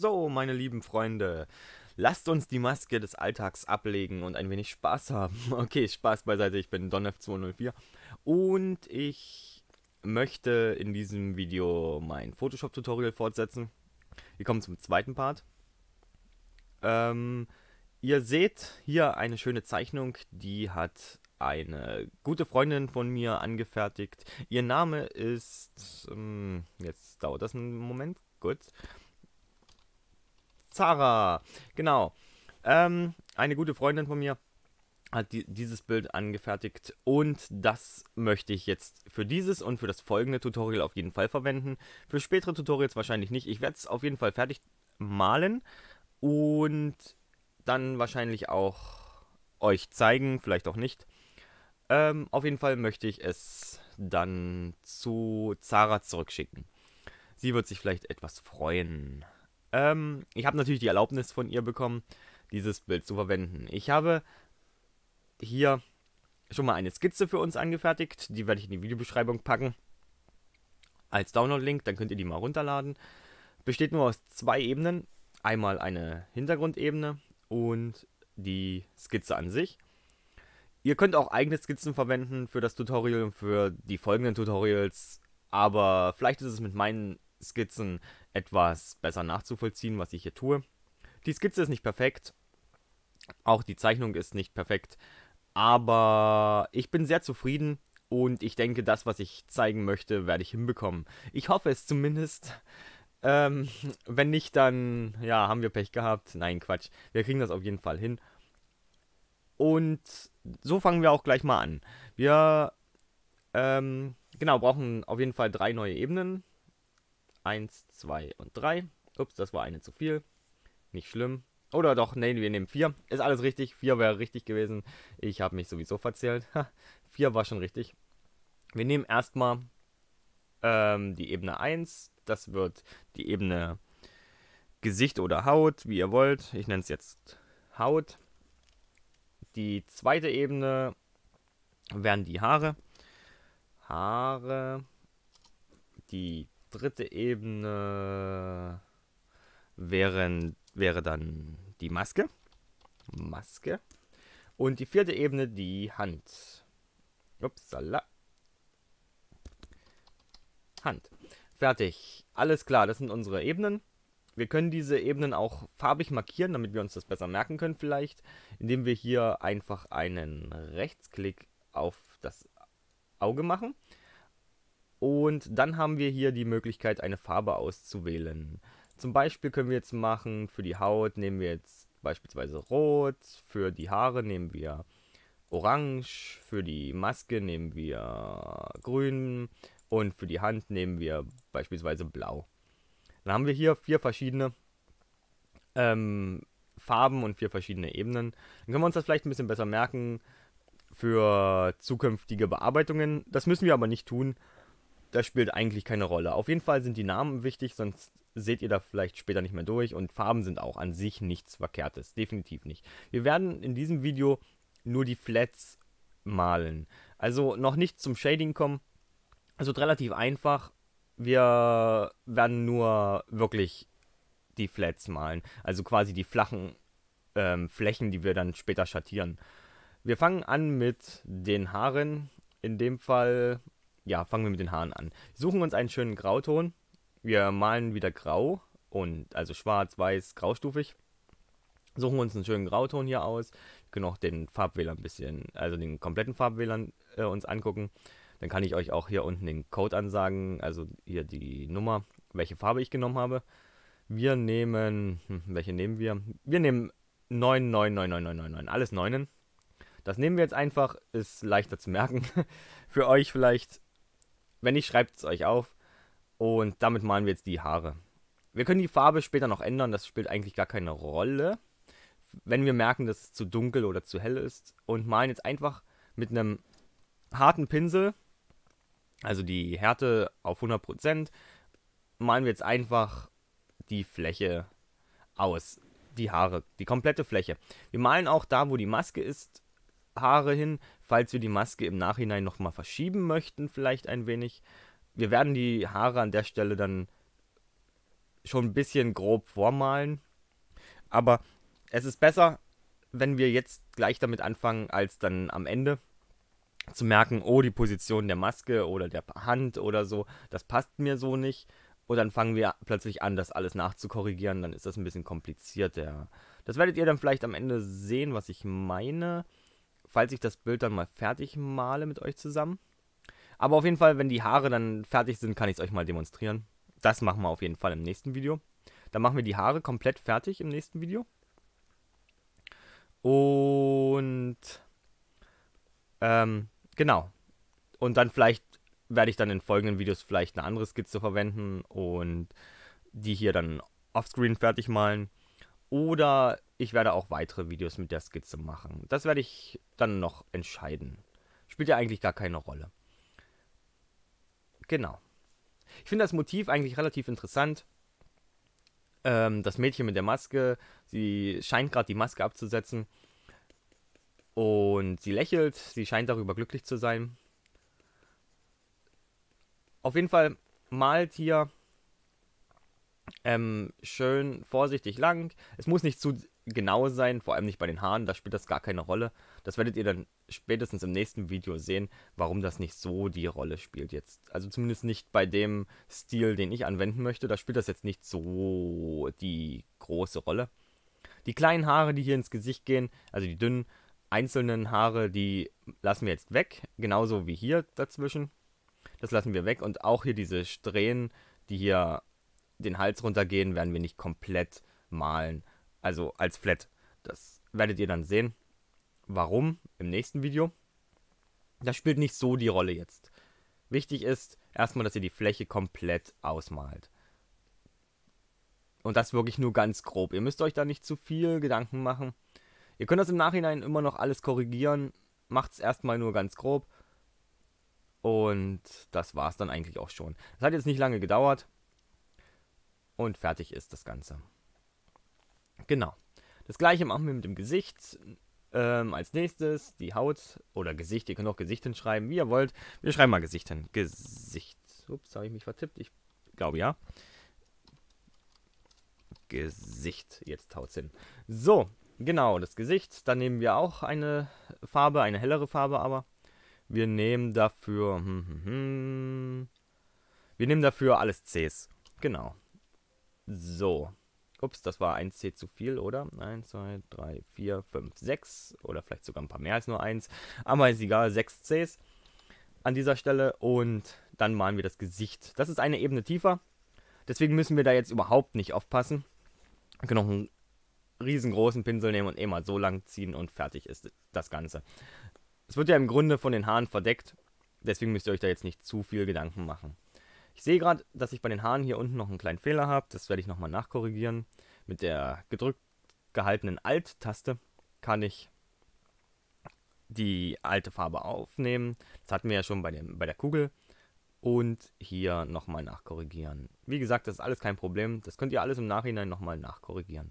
So, meine lieben Freunde, lasst uns die Maske des Alltags ablegen und ein wenig Spaß haben. Okay, Spaß beiseite, ich bin DonF204 und ich möchte in diesem Video mein Photoshop-Tutorial fortsetzen. Wir kommen zum zweiten Part. Ähm, ihr seht hier eine schöne Zeichnung, die hat eine gute Freundin von mir angefertigt. Ihr Name ist, ähm, jetzt dauert das einen Moment, gut. Zara. Genau. Ähm, eine gute Freundin von mir hat die, dieses Bild angefertigt und das möchte ich jetzt für dieses und für das folgende Tutorial auf jeden Fall verwenden. Für spätere Tutorials wahrscheinlich nicht. Ich werde es auf jeden Fall fertig malen und dann wahrscheinlich auch euch zeigen, vielleicht auch nicht. Ähm, auf jeden Fall möchte ich es dann zu Zara zurückschicken. Sie wird sich vielleicht etwas freuen. Ähm, ich habe natürlich die Erlaubnis von ihr bekommen, dieses Bild zu verwenden. Ich habe hier schon mal eine Skizze für uns angefertigt. Die werde ich in die Videobeschreibung packen. Als Download-Link, dann könnt ihr die mal runterladen. Besteht nur aus zwei Ebenen. Einmal eine Hintergrundebene und die Skizze an sich. Ihr könnt auch eigene Skizzen verwenden für das Tutorial und für die folgenden Tutorials. Aber vielleicht ist es mit meinen Skizzen etwas besser nachzuvollziehen, was ich hier tue. Die Skizze ist nicht perfekt, auch die Zeichnung ist nicht perfekt, aber ich bin sehr zufrieden und ich denke, das, was ich zeigen möchte, werde ich hinbekommen. Ich hoffe es zumindest. Ähm, wenn nicht, dann ja, haben wir Pech gehabt. Nein, Quatsch. Wir kriegen das auf jeden Fall hin. Und so fangen wir auch gleich mal an. Wir ähm, genau brauchen auf jeden Fall drei neue Ebenen 1, 2 und 3. Ups, das war eine zu viel. Nicht schlimm. Oder doch, nee, wir nehmen 4. Ist alles richtig. 4 wäre richtig gewesen. Ich habe mich sowieso verzählt. 4 war schon richtig. Wir nehmen erstmal ähm, die Ebene 1. Das wird die Ebene Gesicht oder Haut, wie ihr wollt. Ich nenne es jetzt Haut. Die zweite Ebene wären die Haare. Haare. Die dritte Ebene wären, wäre dann die Maske. Maske. Und die vierte Ebene die Hand. Upsala. Hand. Fertig. Alles klar, das sind unsere Ebenen. Wir können diese Ebenen auch farbig markieren, damit wir uns das besser merken können vielleicht, indem wir hier einfach einen Rechtsklick auf das Auge machen und dann haben wir hier die Möglichkeit, eine Farbe auszuwählen. Zum Beispiel können wir jetzt machen, für die Haut nehmen wir jetzt beispielsweise Rot, für die Haare nehmen wir Orange, für die Maske nehmen wir Grün und für die Hand nehmen wir beispielsweise Blau. Dann haben wir hier vier verschiedene ähm, Farben und vier verschiedene Ebenen. Dann können wir uns das vielleicht ein bisschen besser merken für zukünftige Bearbeitungen. Das müssen wir aber nicht tun das spielt eigentlich keine Rolle. Auf jeden Fall sind die Namen wichtig, sonst seht ihr da vielleicht später nicht mehr durch. Und Farben sind auch an sich nichts Verkehrtes, definitiv nicht. Wir werden in diesem Video nur die Flats malen. Also noch nicht zum Shading kommen. Es wird relativ einfach. Wir werden nur wirklich die Flats malen. Also quasi die flachen ähm, Flächen, die wir dann später schattieren. Wir fangen an mit den Haaren. In dem Fall ja, fangen wir mit den Haaren an. Suchen uns einen schönen Grauton. Wir malen wieder grau und also schwarz, weiß, graustufig. Suchen uns einen schönen Grauton hier aus. Wir können auch den Farbwähler ein bisschen, also den kompletten Farbwähler äh, uns angucken. Dann kann ich euch auch hier unten den Code ansagen, also hier die Nummer, welche Farbe ich genommen habe. Wir nehmen, hm, welche nehmen wir? Wir nehmen 9, 9, 9, alles Neunen. Das nehmen wir jetzt einfach, ist leichter zu merken. Für euch vielleicht wenn nicht, schreibt es euch auf. Und damit malen wir jetzt die Haare. Wir können die Farbe später noch ändern, das spielt eigentlich gar keine Rolle. Wenn wir merken, dass es zu dunkel oder zu hell ist. Und malen jetzt einfach mit einem harten Pinsel, also die Härte auf 100%, malen wir jetzt einfach die Fläche aus. Die Haare, die komplette Fläche. Wir malen auch da, wo die Maske ist, Haare hin falls wir die Maske im Nachhinein nochmal verschieben möchten, vielleicht ein wenig. Wir werden die Haare an der Stelle dann schon ein bisschen grob vormalen. Aber es ist besser, wenn wir jetzt gleich damit anfangen, als dann am Ende zu merken, oh, die Position der Maske oder der Hand oder so, das passt mir so nicht. Und dann fangen wir plötzlich an, das alles nachzukorrigieren. Dann ist das ein bisschen komplizierter. Das werdet ihr dann vielleicht am Ende sehen, was ich meine falls ich das Bild dann mal fertig male mit euch zusammen. Aber auf jeden Fall, wenn die Haare dann fertig sind, kann ich es euch mal demonstrieren. Das machen wir auf jeden Fall im nächsten Video. Dann machen wir die Haare komplett fertig im nächsten Video. Und ähm, genau. Und dann vielleicht werde ich dann in folgenden Videos vielleicht eine andere Skizze verwenden und die hier dann offscreen fertig malen. Oder ich werde auch weitere Videos mit der Skizze machen. Das werde ich dann noch entscheiden. Spielt ja eigentlich gar keine Rolle. Genau. Ich finde das Motiv eigentlich relativ interessant. Ähm, das Mädchen mit der Maske, sie scheint gerade die Maske abzusetzen. Und sie lächelt, sie scheint darüber glücklich zu sein. Auf jeden Fall malt hier ähm, schön vorsichtig lang. Es muss nicht zu genau sein, vor allem nicht bei den Haaren, da spielt das gar keine Rolle. Das werdet ihr dann spätestens im nächsten Video sehen, warum das nicht so die Rolle spielt jetzt. Also zumindest nicht bei dem Stil, den ich anwenden möchte, da spielt das jetzt nicht so die große Rolle. Die kleinen Haare, die hier ins Gesicht gehen, also die dünnen einzelnen Haare, die lassen wir jetzt weg, genauso wie hier dazwischen. Das lassen wir weg und auch hier diese Strähnen, die hier den Hals runtergehen, werden wir nicht komplett malen. Also als Flat. Das werdet ihr dann sehen. Warum? Im nächsten Video. Das spielt nicht so die Rolle jetzt. Wichtig ist erstmal, dass ihr die Fläche komplett ausmalt. Und das wirklich nur ganz grob. Ihr müsst euch da nicht zu viel Gedanken machen. Ihr könnt das im Nachhinein immer noch alles korrigieren. Macht es erstmal nur ganz grob. Und das war es dann eigentlich auch schon. Das hat jetzt nicht lange gedauert. Und fertig ist das Ganze. Genau. Das gleiche machen wir mit dem Gesicht. Ähm, als nächstes die Haut oder Gesicht. Ihr könnt auch Gesicht hinschreiben, wie ihr wollt. Wir schreiben mal Gesicht hin. Gesicht. Ups, habe ich mich vertippt? Ich glaube ja. Gesicht. Jetzt haut's hin. So, genau, das Gesicht. Dann nehmen wir auch eine Farbe, eine hellere Farbe, aber wir nehmen dafür. Hm, hm, hm, wir nehmen dafür alles Cs. Genau. So. Ups, das war 1C zu viel, oder? 1, 2, 3, 4, 5, 6 oder vielleicht sogar ein paar mehr als nur 1. Aber ist egal, 6 Cs an dieser Stelle und dann malen wir das Gesicht. Das ist eine Ebene tiefer, deswegen müssen wir da jetzt überhaupt nicht aufpassen. Wir können auch einen riesengroßen Pinsel nehmen und eh mal so lang ziehen und fertig ist das Ganze. Es wird ja im Grunde von den Haaren verdeckt, deswegen müsst ihr euch da jetzt nicht zu viel Gedanken machen. Ich sehe gerade, dass ich bei den Haaren hier unten noch einen kleinen Fehler habe. Das werde ich nochmal nachkorrigieren. Mit der gedrückt gehaltenen Alt-Taste kann ich die alte Farbe aufnehmen. Das hatten wir ja schon bei, dem, bei der Kugel. Und hier nochmal nachkorrigieren. Wie gesagt, das ist alles kein Problem. Das könnt ihr alles im Nachhinein nochmal nachkorrigieren.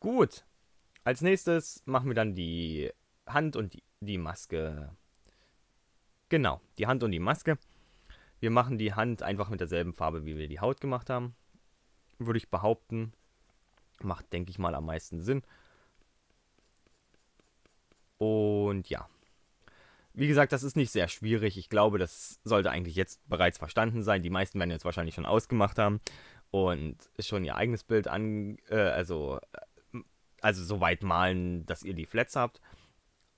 Gut. Als nächstes machen wir dann die Hand und die, die Maske. Genau, die Hand und die Maske. Wir machen die Hand einfach mit derselben Farbe, wie wir die Haut gemacht haben. Würde ich behaupten. Macht, denke ich mal, am meisten Sinn. Und ja. Wie gesagt, das ist nicht sehr schwierig. Ich glaube, das sollte eigentlich jetzt bereits verstanden sein. Die meisten werden jetzt wahrscheinlich schon ausgemacht haben und schon ihr eigenes Bild an, äh, also, äh, also so weit malen, dass ihr die Flats habt.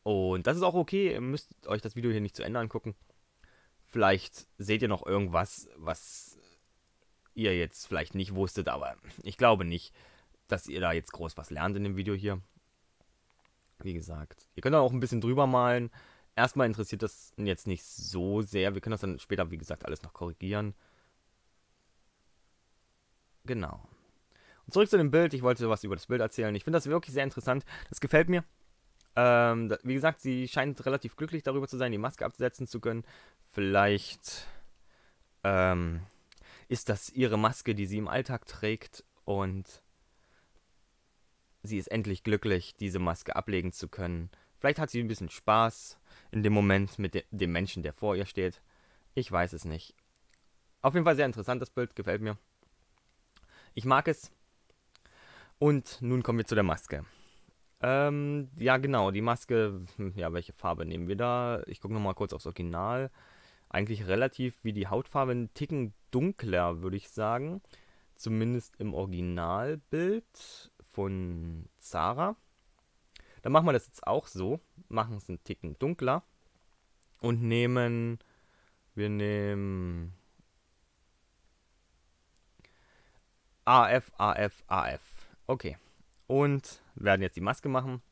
Und das ist auch okay. Ihr müsst euch das Video hier nicht zu Ende angucken. Vielleicht seht ihr noch irgendwas, was ihr jetzt vielleicht nicht wusstet, aber ich glaube nicht, dass ihr da jetzt groß was lernt in dem Video hier. Wie gesagt, ihr könnt auch ein bisschen drüber malen. Erstmal interessiert das jetzt nicht so sehr. Wir können das dann später, wie gesagt, alles noch korrigieren. Genau. Und zurück zu dem Bild. Ich wollte was über das Bild erzählen. Ich finde das wirklich sehr interessant. Das gefällt mir. Ähm, wie gesagt, sie scheint relativ glücklich darüber zu sein, die Maske absetzen zu können. Vielleicht ähm, ist das ihre Maske, die sie im Alltag trägt und sie ist endlich glücklich, diese Maske ablegen zu können. Vielleicht hat sie ein bisschen Spaß in dem Moment mit de dem Menschen, der vor ihr steht. Ich weiß es nicht. Auf jeden Fall sehr interessant, das Bild gefällt mir. Ich mag es. Und nun kommen wir zu der Maske. Ähm, ja, genau, die Maske, hm, ja, welche Farbe nehmen wir da? Ich gucke nochmal kurz aufs Original. Eigentlich relativ wie die Hautfarbe, ein Ticken dunkler, würde ich sagen. Zumindest im Originalbild von Zara. Dann machen wir das jetzt auch so. Machen es ein Ticken dunkler. Und nehmen. Wir nehmen. AF, AF, AF. Okay. Und werden jetzt die Maske machen.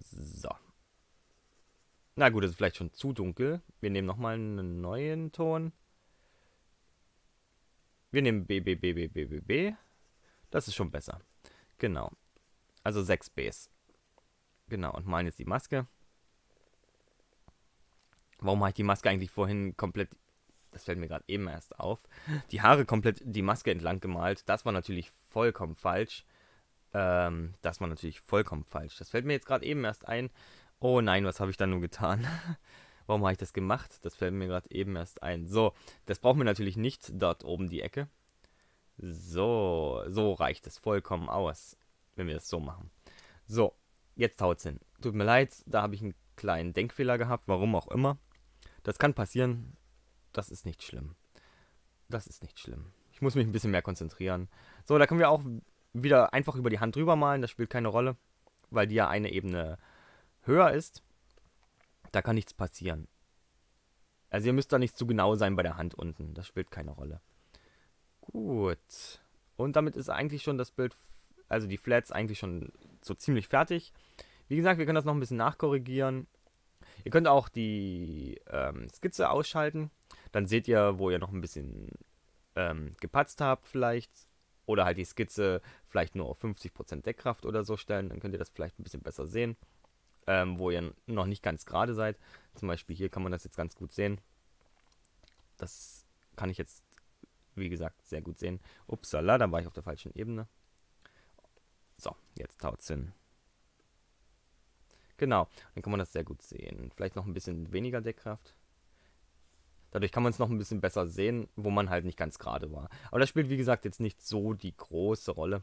So. Na gut, das ist vielleicht schon zu dunkel. Wir nehmen nochmal einen neuen Ton. Wir nehmen B, B, B, B, B, B, B. Das ist schon besser. Genau. Also 6 Bs. Genau, und malen jetzt die Maske. Warum habe ich die Maske eigentlich vorhin komplett... Das fällt mir gerade eben erst auf. Die Haare komplett die Maske entlang gemalt. Das war natürlich vollkommen falsch. Ähm, das war natürlich vollkommen falsch. Das fällt mir jetzt gerade eben erst ein. Oh nein, was habe ich da nur getan? Warum habe ich das gemacht? Das fällt mir gerade eben erst ein. So, das brauchen wir natürlich nicht dort oben die Ecke. So, so reicht es vollkommen aus, wenn wir das so machen. So, jetzt haut's hin. Tut mir leid, da habe ich einen kleinen Denkfehler gehabt, warum auch immer. Das kann passieren. Das ist nicht schlimm. Das ist nicht schlimm. Ich muss mich ein bisschen mehr konzentrieren. So, da können wir auch wieder einfach über die Hand drüber malen, das spielt keine Rolle, weil die ja eine Ebene höher ist. Da kann nichts passieren. Also ihr müsst da nicht zu genau sein bei der Hand unten, das spielt keine Rolle. Gut. Und damit ist eigentlich schon das Bild, also die Flats eigentlich schon so ziemlich fertig. Wie gesagt, wir können das noch ein bisschen nachkorrigieren. Ihr könnt auch die ähm, Skizze ausschalten. Dann seht ihr, wo ihr noch ein bisschen ähm, gepatzt habt vielleicht oder halt die Skizze vielleicht nur auf 50% Deckkraft oder so stellen, dann könnt ihr das vielleicht ein bisschen besser sehen, ähm, wo ihr noch nicht ganz gerade seid. Zum Beispiel hier kann man das jetzt ganz gut sehen. Das kann ich jetzt, wie gesagt, sehr gut sehen. Upsala, dann war ich auf der falschen Ebene. So, jetzt es hin. Genau, dann kann man das sehr gut sehen. Vielleicht noch ein bisschen weniger Deckkraft. Dadurch kann man es noch ein bisschen besser sehen, wo man halt nicht ganz gerade war. Aber das spielt, wie gesagt, jetzt nicht so die große Rolle.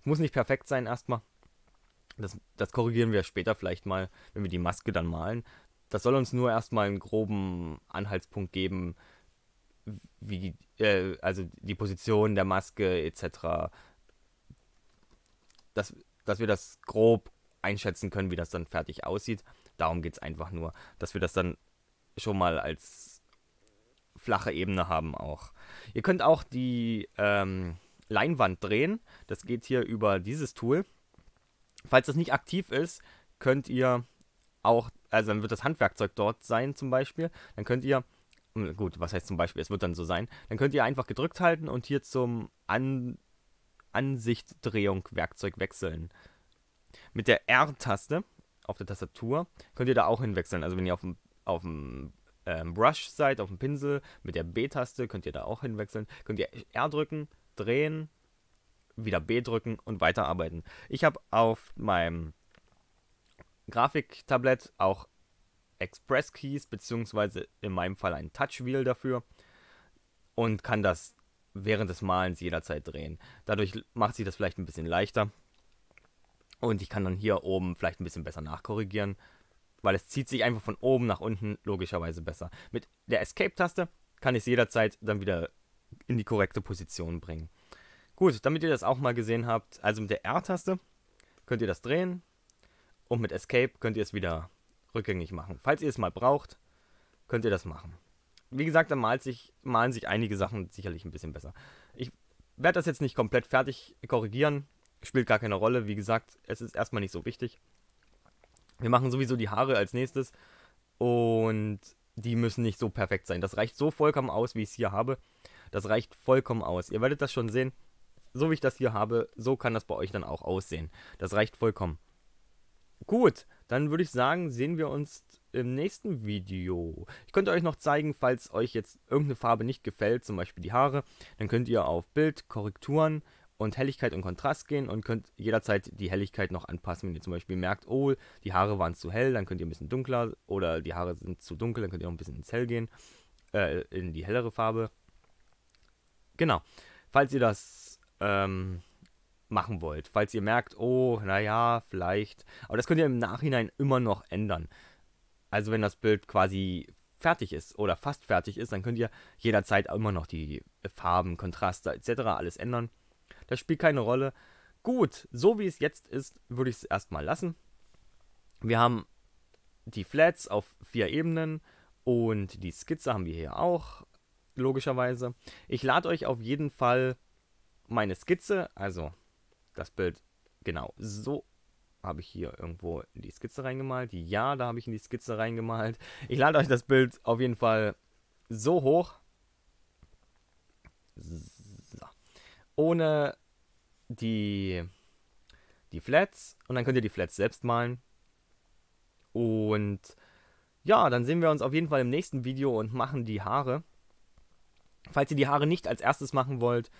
Es muss nicht perfekt sein erstmal. Das, das korrigieren wir später vielleicht mal, wenn wir die Maske dann malen. Das soll uns nur erstmal einen groben Anhaltspunkt geben, wie, äh, also die Position der Maske etc. Dass, dass wir das grob einschätzen können, wie das dann fertig aussieht. Darum geht es einfach nur, dass wir das dann schon mal als flache Ebene haben auch. Ihr könnt auch die ähm, Leinwand drehen. Das geht hier über dieses Tool. Falls das nicht aktiv ist, könnt ihr auch, also dann wird das Handwerkzeug dort sein zum Beispiel. Dann könnt ihr, hm, gut, was heißt zum Beispiel, es wird dann so sein. Dann könnt ihr einfach gedrückt halten und hier zum An Ansichtdrehung Werkzeug wechseln. Mit der R-Taste auf der Tastatur könnt ihr da auch hinwechseln. Also wenn ihr auf dem, auf dem ähm, Brush seid, auf dem Pinsel, mit der B-Taste könnt ihr da auch hinwechseln, könnt ihr R drücken, drehen, wieder B drücken und weiterarbeiten. Ich habe auf meinem Grafiktablett auch Express Keys, beziehungsweise in meinem Fall ein Touch Wheel dafür und kann das während des Malens jederzeit drehen. Dadurch macht sich das vielleicht ein bisschen leichter und ich kann dann hier oben vielleicht ein bisschen besser nachkorrigieren weil es zieht sich einfach von oben nach unten logischerweise besser. Mit der Escape-Taste kann ich es jederzeit dann wieder in die korrekte Position bringen. Gut, damit ihr das auch mal gesehen habt, also mit der R-Taste könnt ihr das drehen und mit Escape könnt ihr es wieder rückgängig machen. Falls ihr es mal braucht, könnt ihr das machen. Wie gesagt, dann malt sich, malen sich einige Sachen sicherlich ein bisschen besser. Ich werde das jetzt nicht komplett fertig korrigieren, spielt gar keine Rolle. Wie gesagt, es ist erstmal nicht so wichtig. Wir machen sowieso die Haare als nächstes und die müssen nicht so perfekt sein. Das reicht so vollkommen aus, wie ich es hier habe. Das reicht vollkommen aus. Ihr werdet das schon sehen. So wie ich das hier habe, so kann das bei euch dann auch aussehen. Das reicht vollkommen. Gut, dann würde ich sagen, sehen wir uns im nächsten Video. Ich könnte euch noch zeigen, falls euch jetzt irgendeine Farbe nicht gefällt, zum Beispiel die Haare, dann könnt ihr auf Bild, Korrekturen, und Helligkeit und Kontrast gehen und könnt jederzeit die Helligkeit noch anpassen. Wenn ihr zum Beispiel merkt, oh, die Haare waren zu hell, dann könnt ihr ein bisschen dunkler oder die Haare sind zu dunkel, dann könnt ihr auch ein bisschen ins Hell gehen, äh, in die hellere Farbe. Genau. Falls ihr das ähm, machen wollt, falls ihr merkt, oh, naja, vielleicht. Aber das könnt ihr im Nachhinein immer noch ändern. Also wenn das Bild quasi fertig ist oder fast fertig ist, dann könnt ihr jederzeit immer noch die Farben, Kontraste etc. alles ändern. Das spielt keine Rolle. Gut, so wie es jetzt ist, würde ich es erstmal lassen. Wir haben die Flats auf vier Ebenen und die Skizze haben wir hier auch, logischerweise. Ich lade euch auf jeden Fall meine Skizze, also das Bild genau so habe ich hier irgendwo in die Skizze reingemalt. Ja, da habe ich in die Skizze reingemalt. Ich lade euch das Bild auf jeden Fall so hoch. So ohne die, die Flats und dann könnt ihr die Flats selbst malen. Und ja, dann sehen wir uns auf jeden Fall im nächsten Video und machen die Haare. Falls ihr die Haare nicht als erstes machen wollt,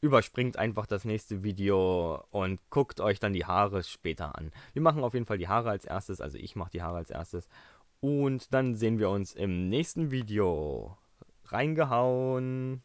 überspringt einfach das nächste Video und guckt euch dann die Haare später an. Wir machen auf jeden Fall die Haare als erstes, also ich mache die Haare als erstes. Und dann sehen wir uns im nächsten Video. Reingehauen.